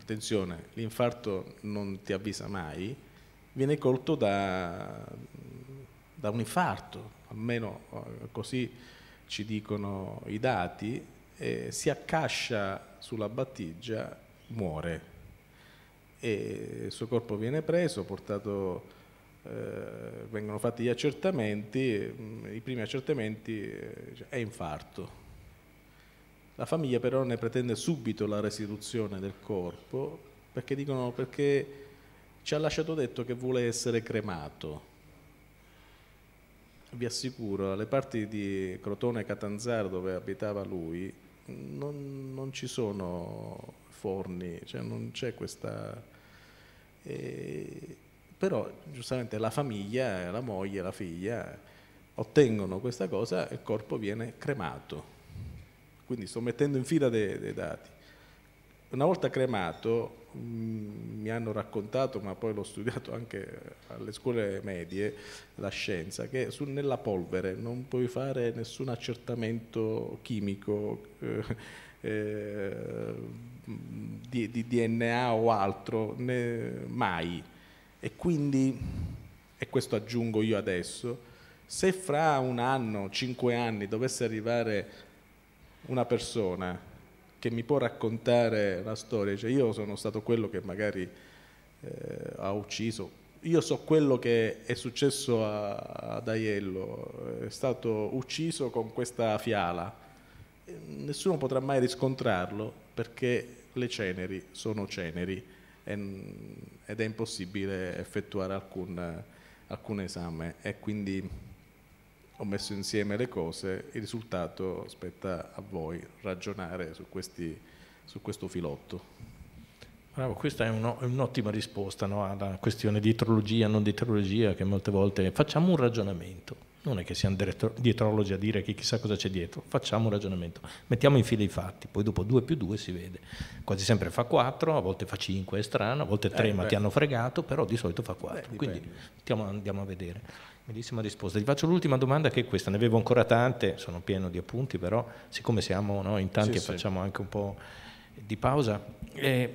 attenzione, l'infarto non ti avvisa mai, viene colto da, da un infarto, almeno eh, così ci dicono i dati, eh, si accascia sulla battigia, muore. E il suo corpo viene preso, portato, eh, vengono fatti gli accertamenti, mm, i primi accertamenti eh, è infarto. La famiglia però ne pretende subito la restituzione del corpo perché dicono perché ci ha lasciato detto che vuole essere cremato. Vi assicuro, alle parti di Crotone Catanzaro dove abitava lui, non, non ci sono forni, cioè non c'è questa... Eh, però giustamente la famiglia, la moglie, la figlia ottengono questa cosa e il corpo viene cremato. Quindi sto mettendo in fila dei, dei dati. Una volta cremato Mm, mi hanno raccontato, ma poi l'ho studiato anche alle scuole medie, la scienza, che su, nella polvere non puoi fare nessun accertamento chimico eh, eh, di, di, DNA o altro, né, mai. E quindi, e questo aggiungo io adesso, se fra un anno, cinque anni dovesse arrivare una persona che mi può raccontare la storia, cioè io sono stato quello che magari eh, ha ucciso, io so quello che è successo a, ad Aiello, è stato ucciso con questa fiala, nessuno potrà mai riscontrarlo perché le ceneri sono ceneri ed è impossibile effettuare alcun, alcun esame e quindi ho messo insieme le cose, il risultato spetta a voi ragionare su, questi, su questo filotto. Bravo, questa è un'ottima risposta no, alla questione di etrologia, non di etrologia, che molte volte facciamo un ragionamento non è che siamo dietrologi a dire che chissà cosa c'è dietro, facciamo un ragionamento, mettiamo in fila i fatti, poi dopo 2 più 2 si vede, quasi sempre fa 4, a volte fa 5, è strano, a volte 3 eh, ma beh. ti hanno fregato, però di solito fa 4, beh, quindi andiamo a vedere. Bellissima risposta. Ti faccio l'ultima domanda che è questa, ne avevo ancora tante, sono pieno di appunti, però siccome siamo no, in tanti sì, e facciamo anche un po' di pausa, eh,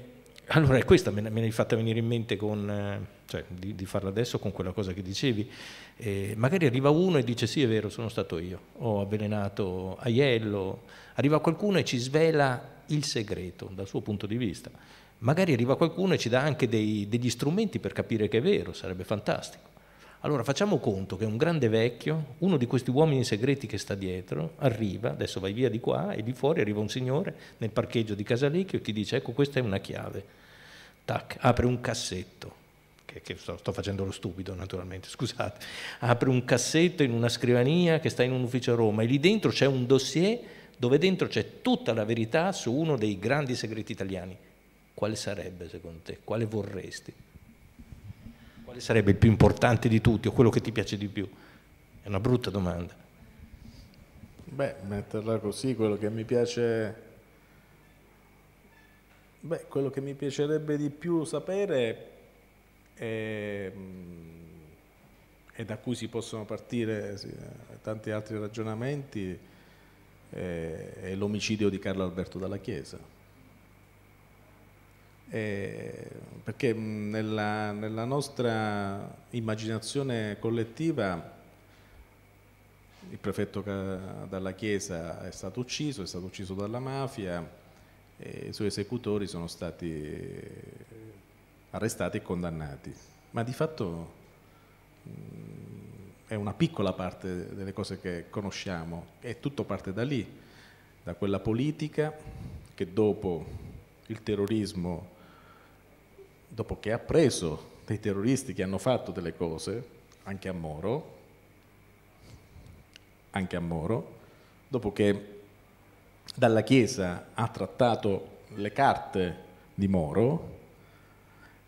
allora è questa, me l'hai fatta venire in mente con, eh, cioè, di, di, farla adesso con quella cosa che dicevi. Eh, magari arriva uno e dice sì è vero, sono stato io, ho avvelenato Aiello. Arriva qualcuno e ci svela il segreto dal suo punto di vista. Magari arriva qualcuno e ci dà anche dei, degli strumenti per capire che è vero, sarebbe fantastico. Allora facciamo conto che un grande vecchio, uno di questi uomini segreti che sta dietro, arriva, adesso vai via di qua e di fuori arriva un signore nel parcheggio di Casalecchio e ti dice ecco questa è una chiave. Tac, apre un cassetto, che, che sto, sto, facendo lo stupido naturalmente, scusate, apre un cassetto in una scrivania che sta in un ufficio a Roma e lì dentro c'è un dossier dove dentro c'è tutta la verità su uno dei grandi segreti italiani. Quale sarebbe secondo te? Quale vorresti? quale sarebbe il più importante di tutti o quello che ti piace di più? È una brutta domanda. Beh, metterla così, quello che mi piace... Beh, quello che mi piacerebbe di più sapere è e mm, da cui si possono partire sì, eh, tanti altri ragionamenti, eh, è l'omicidio di Carlo Alberto dalla Chiesa. Eh, perché nella, nella, nostra immaginazione collettiva il prefetto dalla Chiesa è stato ucciso, è stato ucciso dalla mafia, e i suoi esecutori sono stati arrestati e condannati. Ma di fatto è una piccola parte delle cose che conosciamo, e tutto parte da lì, da quella politica che dopo il terrorismo dopo che ha preso dei terroristi che hanno fatto delle cose, anche a Moro, anche a Moro, dopo che dalla Chiesa ha trattato le carte di Moro,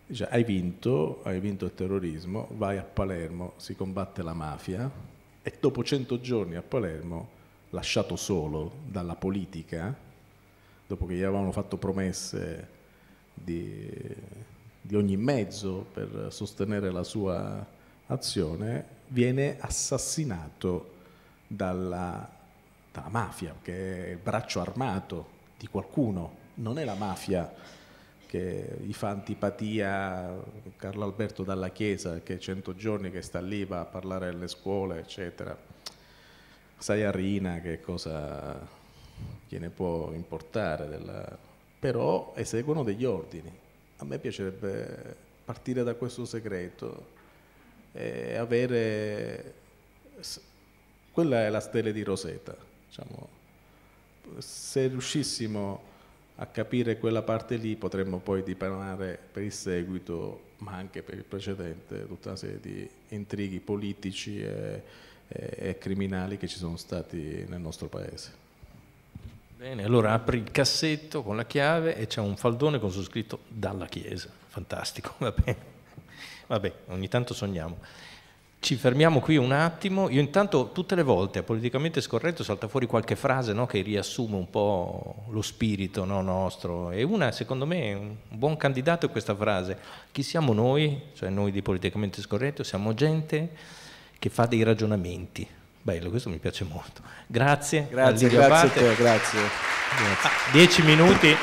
dice hai vinto, hai vinto il terrorismo, vai a Palermo, si combatte la mafia e dopo 100 giorni a Palermo, lasciato solo dalla politica, dopo che gli avevano fatto promesse di di ogni mezzo per sostenere la sua azione, viene assassinato dalla, dalla mafia, che è il braccio armato di qualcuno, non è la mafia che gli fa antipatia Carlo Alberto dalla Chiesa che è 100 giorni che sta lì, va a parlare alle scuole, eccetera. Sai a Rina che cosa gliene può importare, della... però eseguono degli ordini a me piacerebbe partire da questo segreto e avere... Quella è la stella di Rosetta, diciamo. Se riuscissimo a capire quella parte lì potremmo poi dipanare per il seguito, ma anche per il precedente, tutta una serie di intrighi politici e, e, e criminali che ci sono stati nel nostro paese. Bene, allora apri il cassetto con la chiave e c'è un faldone con su scritto dalla Chiesa. Fantastico, va bene. Vabbè, ogni tanto sogniamo. Ci fermiamo qui un attimo. Io intanto tutte le volte a politicamente scorretto salta fuori qualche frase no, che riassume un po' lo spirito no, nostro. E una, secondo me, un buon candidato è questa frase. Chi siamo noi, cioè noi di politicamente scorretto? Siamo gente che fa dei ragionamenti, Bello, questo mi piace molto. Grazie. Grazie, grazie a te, grazie. Ah, dieci minuti.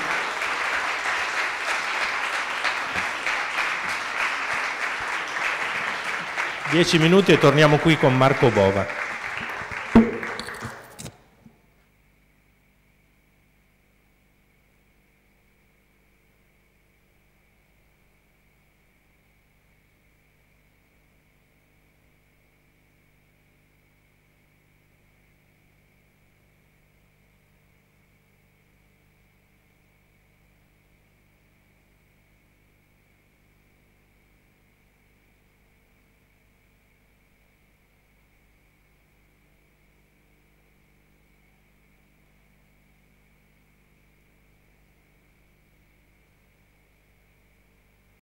Dieci minuti e torniamo qui con Marco Bova.